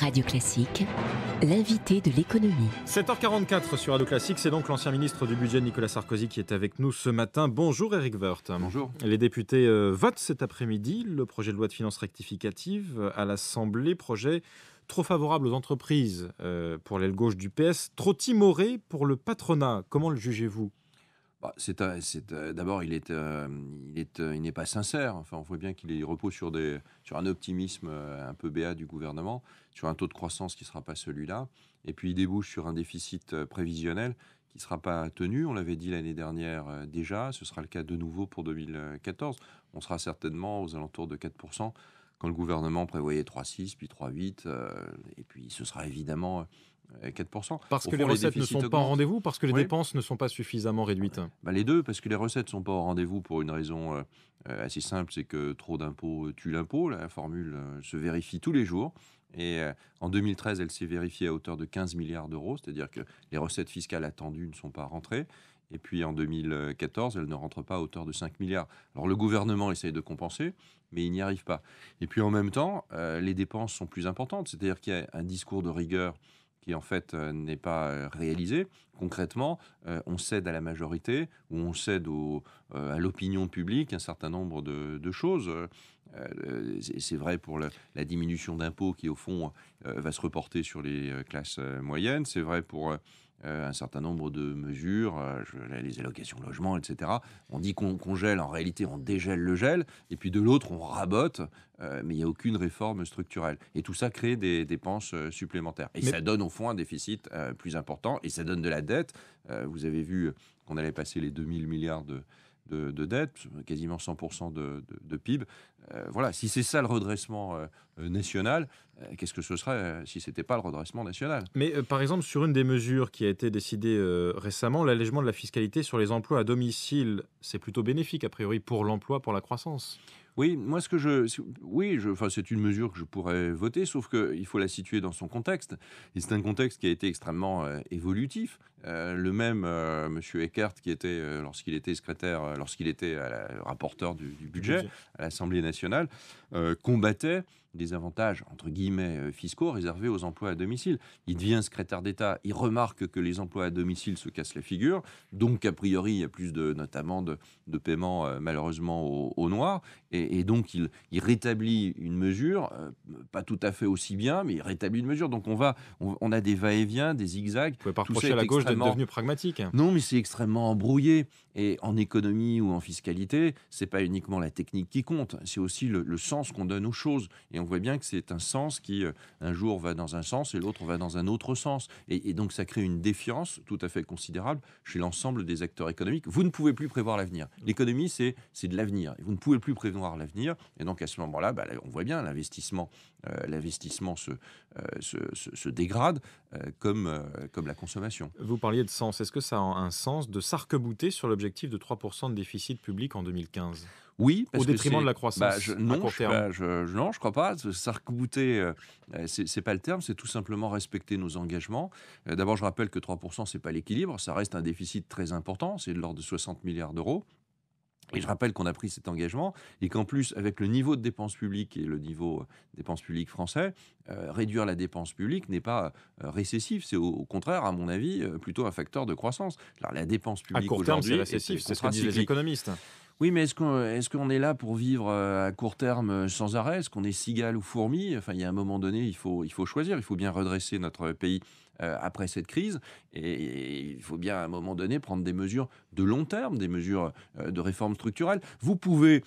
Radio Classique, l'invité de l'économie. 7h44 sur Radio Classique, c'est donc l'ancien ministre du Budget Nicolas Sarkozy qui est avec nous ce matin. Bonjour Eric Woerth. Bonjour. Les députés euh, votent cet après-midi le projet de loi de finances rectificative à l'Assemblée, projet trop favorable aux entreprises euh, pour l'aile gauche du PS, trop timoré pour le patronat. Comment le jugez-vous c'est d'abord il n'est pas sincère. Enfin, on voit bien qu'il repose sur des sur un optimisme euh, un peu béat du gouvernement, sur un taux de croissance qui ne sera pas celui-là, et puis il débouche sur un déficit euh, prévisionnel qui ne sera pas tenu. On l'avait dit l'année dernière euh, déjà, ce sera le cas de nouveau pour 2014. On sera certainement aux alentours de 4 quand le gouvernement prévoyait 3,6 puis 3,8 et puis ce sera évidemment 4%. Euh, parce que les recettes ne sont pas en rendez-vous, parce que les dépenses ne sont pas suffisamment réduites. Bah, les deux, parce que les recettes ne sont pas en rendez-vous pour une raison euh, euh, assez simple, c'est que trop d'impôts tue l'impôt. La formule se vérifie tous les jours. Et en 2013, elle s'est vérifiée à hauteur de 15 milliards d'euros, c'est-à-dire que les recettes fiscales attendues ne sont pas rentrées. Et puis en 2014, elle ne rentre pas à hauteur de 5 milliards. Alors le gouvernement essaye de compenser, mais il n'y arrive pas. Et puis en même temps, les dépenses sont plus importantes, c'est-à-dire qu'il y a un discours de rigueur qui en fait euh, n'est pas euh, réalisé. Concrètement, euh, on cède à la majorité ou on cède au, à l'opinion publique un certain nombre de, choses. C'est vrai pour la, la diminution d'impôts qui, au fond, va se reporter sur les classes moyennes. C'est vrai pour euh, un certain nombre de mesures, euh, les allocations logement, etc. On dit qu'on congèle, en réalité on dégèle le gel, et puis de l'autre on rabote, euh, mais il n'y a aucune réforme structurelle. Et tout ça crée des dépenses supplémentaires. Et ça donne au fond un déficit plus important, et ça donne de la dette. vous avez vu qu'on allait passer les 2000 milliards de de, dette, quasiment 100% de, PIB. Euh, voilà, si c'est ça le redressement euh, euh, national, qu'est-ce que ce serait si ce n'était pas le redressement national Mais par exemple, sur une des mesures qui a été décidée récemment, l'allègement de la fiscalité sur les emplois à domicile, c'est plutôt bénéfique, a priori, pour l'emploi, pour la croissance. Oui, moi ce que je, oui, c'est une mesure que je pourrais voter, sauf qu'il faut la situer dans son contexte. Et c'est un contexte qui a été extrêmement euh, évolutif. Euh, le même euh, Monsieur Eckert qui était lorsqu'il était secrétaire, lorsqu'il était rapporteur du, budget à l'Assemblée nationale, combattait des avantages, entre guillemets, euh, fiscaux réservés aux emplois à domicile. Il devient secrétaire d'État, il remarque que les emplois à domicile se cassent la figure, donc a priori, il y a plus de, notamment de, de paiements euh, malheureusement au, Noirs. noir, et, donc il, rétablit une mesure, euh, pas tout à fait aussi bien, mais il rétablit une mesure. Donc on, va, on, a des va-et-vient, des zigzags. Vous pouvez pas reprocher à la gauche d'être devenu pragmatique. Non, mais c'est extrêmement embrouillé. Et en économie ou en fiscalité, c'est pas uniquement la technique qui compte, c'est aussi le, le sens qu'on donne aux choses. Et on voit bien que c'est un sens qui, euh, un jour, va dans un sens et l'autre va dans un autre sens. Et, donc, ça crée une défiance tout à fait considérable chez l'ensemble des acteurs économiques. Vous ne pouvez plus prévoir l'avenir. L'économie, c'est de l'avenir. Vous ne pouvez plus prévoir l'avenir. Et donc, à ce moment-là, bah, on voit bien l'investissement euh, l'investissement se, euh, dégrade comme, comme la consommation. Vous parliez de sens. Est-ce que ça a un sens de s'arc-bouter sur l'objectif de 3% de déficit public en 2015 oui, parce au détriment de la croissance. Bah, non, je, ne non, je crois pas. Euh, euh, S'arc-bouter, c'est pas le terme. C'est tout simplement respecter nos engagements. Euh, d'abord, je rappelle que 3%, c'est pas l'équilibre. Ça reste un déficit très important. C'est de l'ordre de 60 milliards d'euros. Et je rappelle qu'on a pris cet engagement et qu'en plus, avec le niveau de dépenses publiques et le niveau de dépenses publiques français, réduire la dépense publique n'est pas récessif, c'est au, contraire, à mon avis, plutôt un facteur de croissance. Alors la dépense publique aujourd'hui, c'est récessif, c'est ce que disent les économistes. Oui, mais est-ce qu'on est, est là pour vivre euh, à court terme euh, sans arrêt Est-ce qu'on est cigale ou fourmi Enfin, il y a un moment donné, il faut, il faut choisir. Il faut bien redresser notre pays euh, après cette crise. Et il faut bien à un moment donné prendre des mesures de long terme, des mesures de réforme structurelle. Vous pouvez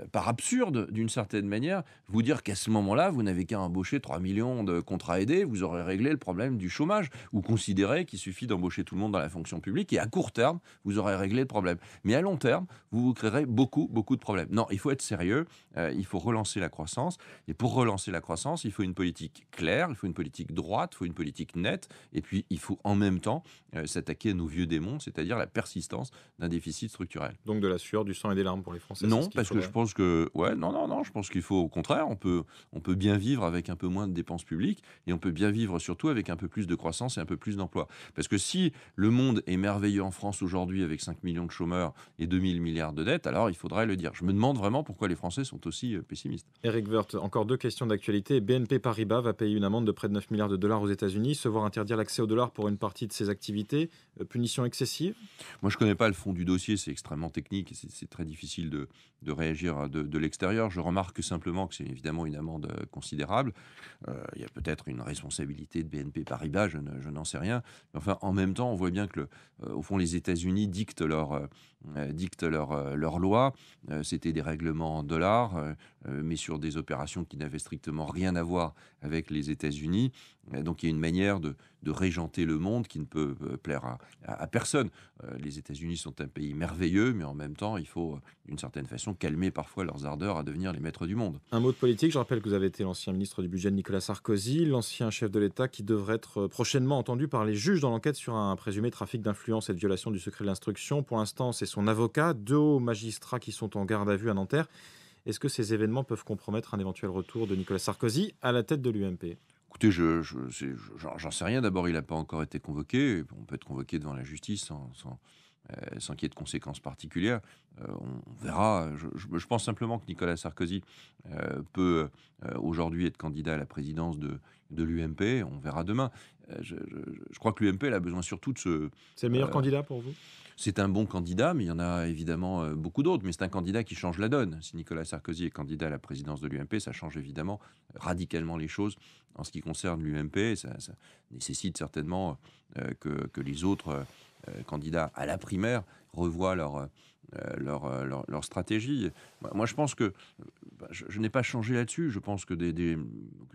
euh, par absurde, d'une certaine manière, vous dire qu'à ce moment-là, vous n'avez qu'à embaucher 3 millions de contrats aidés, vous aurez réglé le problème du chômage, ou considérer qu'il suffit d'embaucher tout le monde dans la fonction publique, et à court terme, vous aurez réglé le problème. Mais à long terme, vous vous créerez beaucoup, beaucoup de problèmes. Non, il faut être sérieux, euh, il faut relancer la croissance, et pour relancer la croissance, il faut une politique claire, il faut une politique droite, il faut une politique nette, et puis il faut en même temps euh, s'attaquer à nos vieux démons, c'est-à-dire la persistance d'un déficit structurel. Donc de la sueur, du sang et des larmes pour les Français Non, parce que que, ouais, non, non, non, je pense qu'il faut, au contraire, on peut, on peut bien vivre avec un peu moins de dépenses publiques et on peut bien vivre surtout avec un peu plus de croissance et un peu plus d'emplois. Parce que si le monde est merveilleux en France aujourd'hui avec 5 millions de chômeurs et 2000 milliards de dettes, alors il faudrait le dire. Je me demande vraiment pourquoi les Français sont aussi euh, pessimistes. Eric Werth, encore deux questions d'actualité. BNP Paribas va payer une amende de près de 9 milliards de dollars aux États-Unis, se voir interdire l'accès au dollar pour une partie de ses activités, euh, punition excessive Moi, je connais pas le fond du dossier, c'est extrêmement technique, c'est très difficile de, de réagir Hein, de, l'extérieur. Je remarque simplement que c'est évidemment une amende euh, considérable. Euh, il y a peut-être une responsabilité de BNP Paribas, je, n'en sais rien. enfin, en même temps, on voit bien que, euh, au fond, les États-Unis dictent leur, lois. dictent leur, loi. C'était des règlements en dollars. Euh, mais sur des opérations qui n'avaient strictement rien à voir avec les États-Unis. Euh, donc il y a une manière de, régenter le monde qui ne peut euh, plaire à, personne. Les États-Unis sont un pays merveilleux, mais en même temps, il faut d'une certaine façon calmer parfois leurs ardeurs à devenir les maîtres du monde. Un mot de politique, je rappelle que vous avez été l'ancien ministre du budget de Nicolas Sarkozy, l'ancien chef de l'État qui devrait être prochainement entendu par les juges dans l'enquête sur un présumé trafic d'influence et de violation du secret de l'instruction. Pour l'instant, c'est son avocat, deux magistrats qui sont en garde à vue à Nanterre. Est-ce que ces événements peuvent compromettre un éventuel retour de Nicolas Sarkozy à la tête de l'UMP Écoutez, je, j'en sais rien. D'abord, il n'a pas encore été convoqué. On peut être convoqué devant la justice sans, euh, sans qu'il y ait de conséquences particulières. Euh, on verra. Je, pense simplement que Nicolas Sarkozy euh, peut aujourd'hui être candidat à la présidence de, l'UMP. On verra demain. Je, crois que l'UMP a besoin surtout de ce. C'est le meilleur candidat pour vous C'est un bon candidat, mais il y en a évidemment beaucoup d'autres. Mais c'est un candidat qui change la donne. Si Nicolas Sarkozy est candidat à la présidence de l'UMP, ça change évidemment radicalement les choses en ce qui concerne l'UMP. Ça, nécessite certainement que, les autres euh, candidats à la primaire revoient euh, euh, leur, leur, stratégie. Moi, je pense que bah, je, n'ai pas changé là-dessus. Je pense que des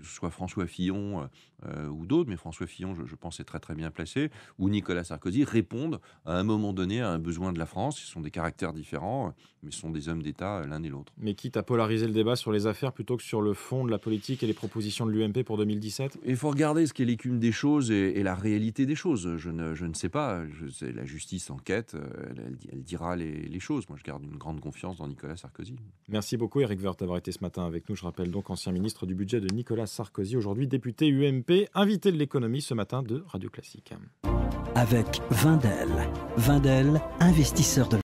soit François Fillon euh, euh, ou d'autres, mais François Fillon, je, pense, est très très bien placé, ou Nicolas Sarkozy, répondent à un moment donné à un besoin de la France. Ils sont des caractères différents, mais sont des hommes d'État euh, l'un et l'autre. Mais quitte à polariser le débat sur les affaires plutôt que sur le fond de la politique et les propositions de l'UMP pour 2017 Il faut regarder ce qu'est l'écume des choses et, la réalité des choses. Je ne, sais pas. la justice enquête, elle, dira les, choses. Moi, je garde une grande confiance dans Nicolas Sarkozy. Merci beaucoup, Eric Vert, d'avoir été ce matin avec nous. Je rappelle donc ancien ministre du budget de Nicolas Sarkozy, aujourd'hui député UMP, invité de l'économie ce matin de Radio Classique. Avec Vindel. Vindel, investisseur de